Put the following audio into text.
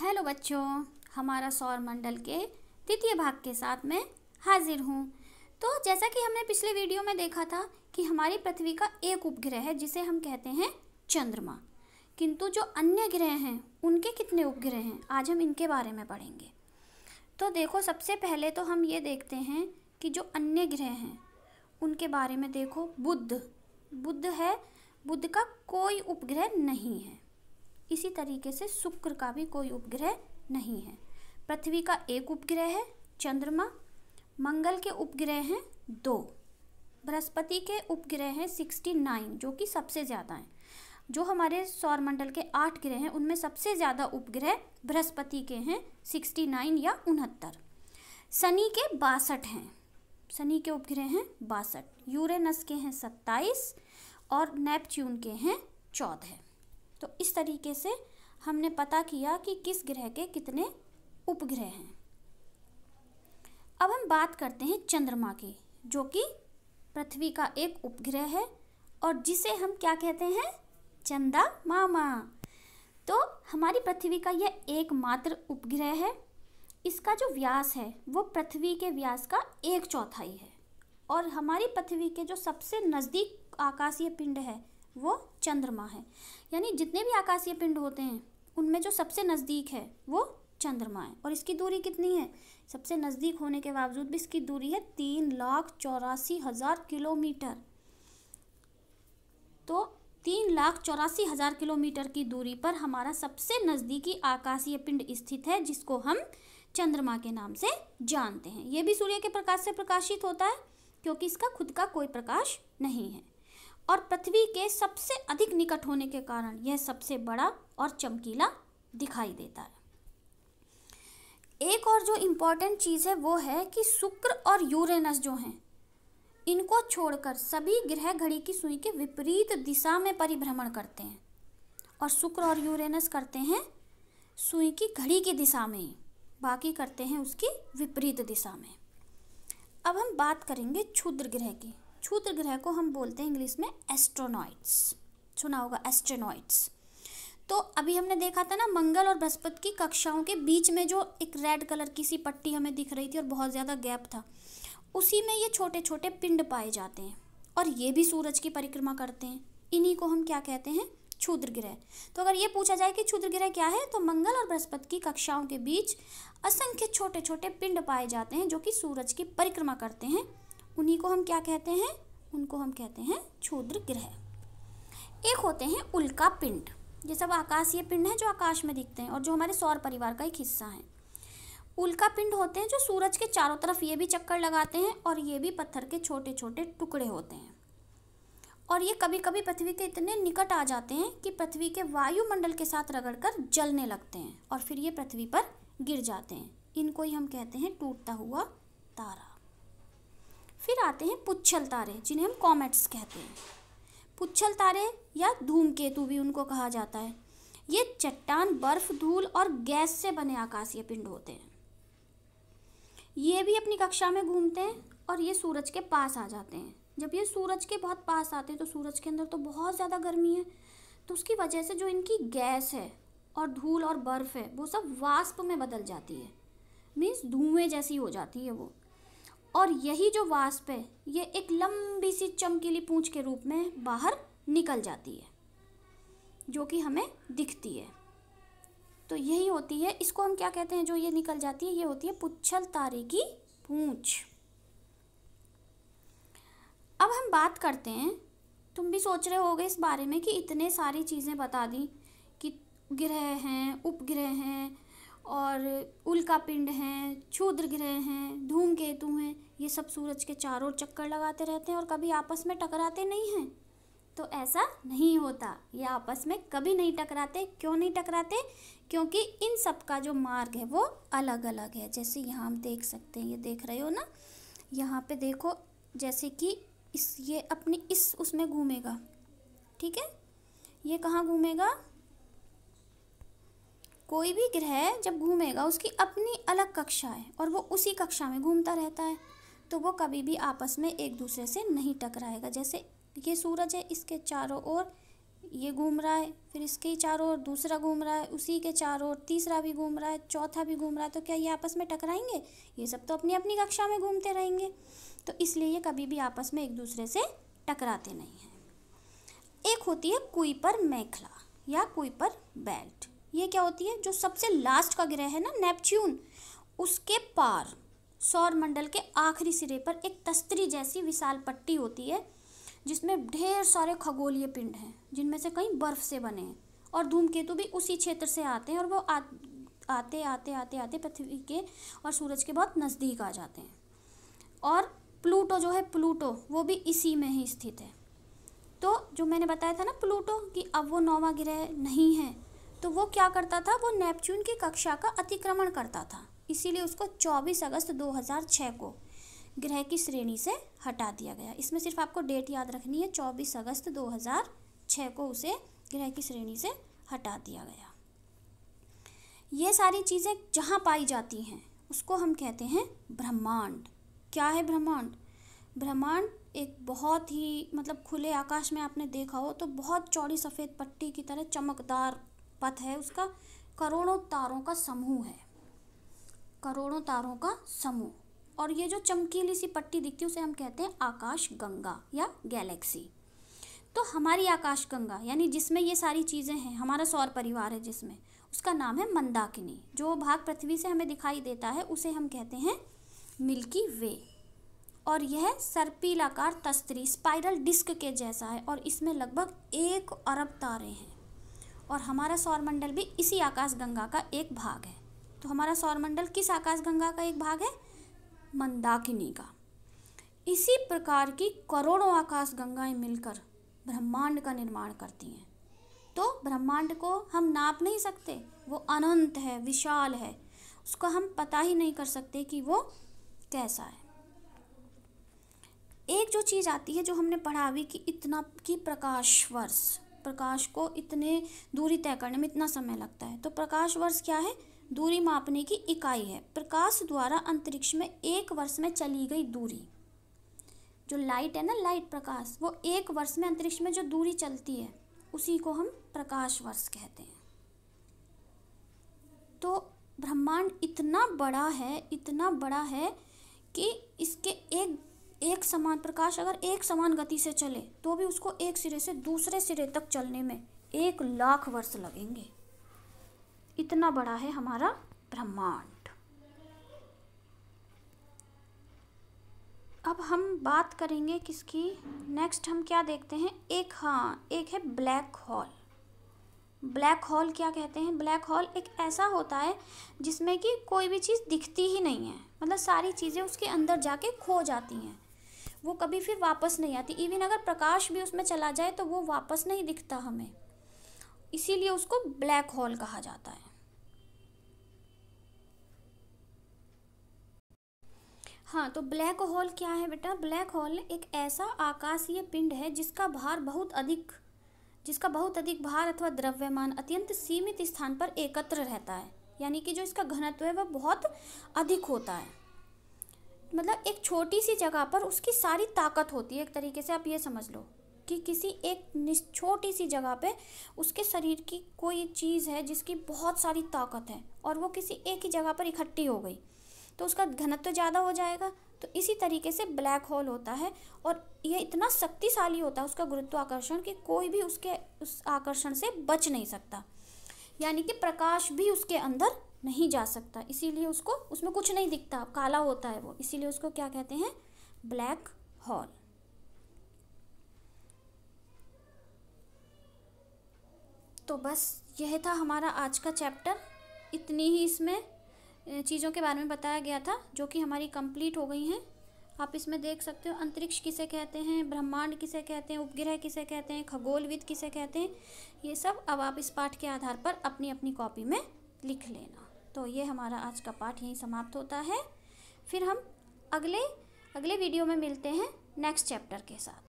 hello बच्चों हमारा सौर मंडल के द्वितीय भाग के साथ मैं हाजिर हूँ तो जैसा कि हमने पिछले वीडियो में देखा था कि हमारी पृथ्वी का एक उपग्रह है जिसे हम कहते हैं चंद्रमा किंतु जो अन्य ग्रह हैं उनके कितने उपग्रह हैं आज हम इनके बारे में पढ़ेंगे तो देखो सबसे पहले तो हम ये देखते हैं कि जो अन्य ग्रह हैं उनके बारे में देखो बुद्ध बुद्ध है बुद्ध का कोई उपग्रह नहीं है इसी तरीके से शुक्र का भी कोई उपग्रह नहीं है पृथ्वी का एक उपग्रह है चंद्रमा मंगल के उपग्रह हैं दो बृहस्पति के उपग्रह हैं सिक्सटी नाइन जो कि सबसे ज़्यादा हैं जो हमारे सौरमंडल के आठ ग्रह हैं उनमें सबसे ज़्यादा उपग्रह बृहस्पति के हैं सिक्सटी नाइन या उनहत्तर शनि के बासठ हैं शनि के उपग्रह हैं बासठ यूरेनस के हैं सत्ताईस और नेपच्यून के हैं चौदह तो इस तरीके से हमने पता किया कि किस ग्रह के कितने उपग्रह हैं अब हम बात करते हैं चंद्रमा की जो कि पृथ्वी का एक उपग्रह है और जिसे हम क्या कहते हैं चंदा मामा तो हमारी पृथ्वी का यह एकमात्र उपग्रह है इसका जो व्यास है वो पृथ्वी के व्यास का एक चौथाई है और हमारी पृथ्वी के जो सबसे नज़दीक आकाशीय पिंड है वो चंद्रमा है यानी जितने भी आकाशीय पिंड होते हैं उनमें जो सबसे नज़दीक है वो चंद्रमा है और इसकी दूरी कितनी है सबसे नज़दीक होने के बावजूद भी इसकी दूरी है तीन लाख चौरासी हज़ार किलोमीटर तो तीन लाख चौरासी हज़ार किलोमीटर की दूरी पर हमारा सबसे नज़दीकी आकाशीय पिंड स्थित है जिसको हम चंद्रमा के नाम से जानते हैं ये भी सूर्य के प्रकाश से प्रकाशित होता है क्योंकि इसका खुद का कोई प्रकाश नहीं है और पृथ्वी के सबसे अधिक निकट होने के कारण यह सबसे बड़ा और चमकीला दिखाई देता है एक और जो इम्पॉर्टेंट चीज़ है वो है कि शुक्र और यूरेनस जो हैं इनको छोड़कर सभी ग्रह घड़ी की सुई के विपरीत दिशा में परिभ्रमण करते हैं और शुक्र और यूरेनस करते हैं सुई की घड़ी की दिशा में ही बाकी करते हैं उसकी विपरीत दिशा में अब हम बात करेंगे क्षुद्र ग्रह की छूत्र ग्रह को हम बोलते हैं इंग्लिश में एस्ट्रोनॉइड्स सुना होगा एस्ट्रोनॉइड्स तो अभी हमने देखा था ना मंगल और बृहस्पति की कक्षाओं के बीच में जो एक रेड कलर की सी पट्टी हमें दिख रही थी और बहुत ज़्यादा गैप था उसी में ये छोटे छोटे पिंड पाए जाते हैं और ये भी सूरज की परिक्रमा करते हैं इन्हीं को हम क्या कहते हैं क्षुद्र ग्रह तो अगर ये पूछा जाए कि क्षुद्र ग्रह क्या है तो मंगल और बृहस्पति की कक्षाओं के बीच असंख्य छोटे छोटे पिंड पाए जाते हैं जो कि सूरज की परिक्रमा करते हैं उन्हीं को हम क्या कहते हैं उनको हम कहते हैं क्षुद्र ग्रह एक होते हैं उल्का पिंड ये सब आकाशीय पिंड हैं जो आकाश में दिखते हैं और जो हमारे सौर परिवार का एक हिस्सा है उल्का पिंड होते हैं जो सूरज के चारों तरफ ये भी चक्कर लगाते हैं और ये भी पत्थर के छोटे छोटे टुकड़े होते हैं और ये कभी कभी पृथ्वी के इतने निकट आ जाते हैं कि पृथ्वी के वायुमंडल के साथ रगड़कर जलने लगते हैं और फिर ये पृथ्वी पर गिर जाते हैं इनको ही हम कहते हैं टूटता हुआ तारा फिर आते हैं पुच्छल तारे जिन्हें हम कॉमेट्स कहते हैं पुच्छल तारे या धूमकेतु भी उनको कहा जाता है ये चट्टान बर्फ धूल और गैस से बने आकाशीय पिंड होते हैं ये भी अपनी कक्षा में घूमते हैं और ये सूरज के पास आ जाते हैं जब ये सूरज के बहुत पास आते हैं तो सूरज के अंदर तो बहुत ज़्यादा गर्मी है तो उसकी वजह से जो इनकी गैस है और धूल और बर्फ़ है वो सब वाष्प में बदल जाती है मीन्स धुएँ जैसी हो जाती है वो और यही जो वास्प है ये एक लंबी सी चमकीली पूंछ के रूप में बाहर निकल जाती है जो कि हमें दिखती है तो यही होती है इसको हम क्या कहते हैं जो ये निकल जाती है ये होती है पुच्छल तारे की पूंछ अब हम बात करते हैं तुम भी सोच रहे होगे इस बारे में कि इतने सारी चीज़ें बता दी कि ग्रह हैं उपग्रह हैं और उल्का पिंड हैं क्षुद्र ग्रह हैं धूमकेतु हैं ये सब सूरज के चारों चक्कर लगाते रहते हैं और कभी आपस में टकराते नहीं हैं तो ऐसा नहीं होता ये आपस में कभी नहीं टकराते क्यों नहीं टकराते क्योंकि इन सब का जो मार्ग है वो अलग अलग है जैसे यहाँ हम देख सकते हैं ये देख रहे हो ना यहाँ पे देखो जैसे कि इस ये अपनी इस उसमें घूमेगा ठीक है ये कहाँ घूमेगा कोई भी ग्रह जब घूमेगा उसकी अपनी अलग कक्षा है और वो उसी कक्षा में घूमता रहता है तो वो कभी भी आपस में एक दूसरे से नहीं टकराएगा जैसे ये सूरज है इसके चारों ओर ये घूम रहा है फिर इसके चारों ओर दूसरा घूम रहा है उसी के चारों ओर तीसरा भी घूम रहा है चौथा भी घूम रहा है तो क्या ये आपस में टकराएंगे ये सब तो अपनी अपनी कक्षा में घूमते रहेंगे तो इसलिए ये कभी भी आपस में एक दूसरे से टकराते नहीं हैं एक होती है कुई पर मैखला या कुई पर बेल्ट ये क्या होती है जो सबसे लास्ट का ग्रह है ना नेपच्यून उसके पार सौर मंडल के आखिरी सिरे पर एक तस्तरी जैसी विशाल पट्टी होती है जिसमें ढेर सारे खगोलीय पिंड हैं जिनमें से कई बर्फ से बने हैं और धूमकेतु भी उसी क्षेत्र से आते हैं और वो आ, आते आते आते आते पृथ्वी के और सूरज के बहुत नज़दीक आ जाते हैं और प्लूटो जो है प्लूटो वो भी इसी में ही स्थित है तो जो मैंने बताया था ना प्लूटो कि अब वो नौवा ग्रह नहीं है क्या करता था वो नेपच्यून की कक्षा का अतिक्रमण करता था इसीलिए उसको 24 अगस्त 2006 को ग्रह की श्रेणी से हटा दिया गया इसमें सिर्फ आपको डेट याद रखनी है 24 अगस्त 2006 को उसे ग्रह की श्रेणी से हटा दिया गया ये सारी चीज़ें जहाँ पाई जाती हैं उसको हम कहते हैं ब्रह्मांड क्या है ब्रह्मांड ब्रह्मांड एक बहुत ही मतलब खुले आकाश में आपने देखा हो तो बहुत चौड़ी सफ़ेद पट्टी की तरह चमकदार पथ है उसका करोड़ों तारों का समूह है करोड़ों तारों का समूह और ये जो चमकीली सी पट्टी दिखती है उसे हम कहते हैं आकाश गंगा या गैलेक्सी तो हमारी आकाश गंगा यानी जिसमें ये सारी चीज़ें हैं हमारा सौर परिवार है जिसमें उसका नाम है मंदाकिनी जो भाग पृथ्वी से हमें दिखाई देता है उसे हम कहते हैं मिल्की वे और यह सर्पीलाकार तस्तरी स्पाइरल डिस्क के जैसा है और इसमें लगभग एक अरब तारे हैं और हमारा सौरमंडल भी इसी आकाशगंगा का एक भाग है तो हमारा सौरमंडल किस आकाशगंगा का एक भाग है मंदाकिनी का इसी प्रकार की करोड़ों आकाशगंगाएं मिलकर ब्रह्मांड का निर्माण करती हैं तो ब्रह्मांड को हम नाप नहीं सकते वो अनंत है विशाल है उसका हम पता ही नहीं कर सकते कि वो कैसा है एक जो चीज़ आती है जो हमने पढ़ा भी कि इतना की प्रकाश वर्ष प्रकाश को इतने दूरी तय करने में इतना समय लगता है तो प्रकाश वर्ष क्या है दूरी मापने की इकाई है प्रकाश द्वारा अंतरिक्ष में एक वर्ष में चली गई दूरी जो लाइट है ना लाइट प्रकाश वो एक वर्ष में अंतरिक्ष में जो दूरी चलती है उसी को हम प्रकाश वर्ष कहते हैं तो ब्रह्मांड इतना बड़ा है इतना बड़ा है कि इसके एक एक समान प्रकाश अगर एक समान गति से चले तो भी उसको एक सिरे से दूसरे सिरे तक चलने में एक लाख वर्ष लगेंगे इतना बड़ा है हमारा ब्रह्मांड अब हम बात करेंगे किसकी नेक्स्ट हम क्या देखते हैं एक हाँ एक है ब्लैक हॉल ब्लैक हॉल क्या कहते हैं ब्लैक हॉल एक ऐसा होता है जिसमें कि कोई भी चीज़ दिखती ही नहीं है मतलब सारी चीज़ें उसके अंदर जाके खो जाती हैं वो कभी फिर वापस नहीं आती इवन अगर प्रकाश भी उसमें चला जाए तो वो वापस नहीं दिखता हमें इसीलिए उसको ब्लैक होल कहा जाता है हाँ तो ब्लैक होल क्या है बेटा ब्लैक होल एक ऐसा आकाशीय पिंड है जिसका भार बहुत अधिक जिसका बहुत अधिक भार अथवा द्रव्यमान अत्यंत सीमित स्थान पर एकत्र रहता है यानी कि जो इसका घनत्व है वह बहुत अधिक होता है मतलब एक छोटी सी जगह पर उसकी सारी ताकत होती है एक तरीके से आप ये समझ लो कि किसी एक छोटी सी जगह पे उसके शरीर की कोई चीज़ है जिसकी बहुत सारी ताकत है और वो किसी एक ही जगह पर इकट्ठी हो गई तो उसका घनत्व तो ज़्यादा हो जाएगा तो इसी तरीके से ब्लैक होल होता है और यह इतना शक्तिशाली होता है उसका गुरुत्वाकर्षण कि कोई भी उसके उस आकर्षण से बच नहीं सकता यानी कि प्रकाश भी उसके अंदर नहीं जा सकता इसीलिए उसको उसमें कुछ नहीं दिखता काला होता है वो इसीलिए उसको क्या कहते हैं ब्लैक हॉल तो बस यह था हमारा आज का चैप्टर इतनी ही इसमें चीज़ों के बारे में बताया गया था जो कि हमारी कंप्लीट हो गई हैं आप इसमें देख सकते हो अंतरिक्ष किसे कहते हैं ब्रह्मांड किसे कहते हैं उपग्रह किसे कहते हैं खगोलविद किसे कहते हैं ये सब अब आप इस पाठ के आधार पर अपनी अपनी कॉपी में लिख लेना तो ये हमारा आज का पाठ यहीं समाप्त होता है फिर हम अगले अगले वीडियो में मिलते हैं नेक्स्ट चैप्टर के साथ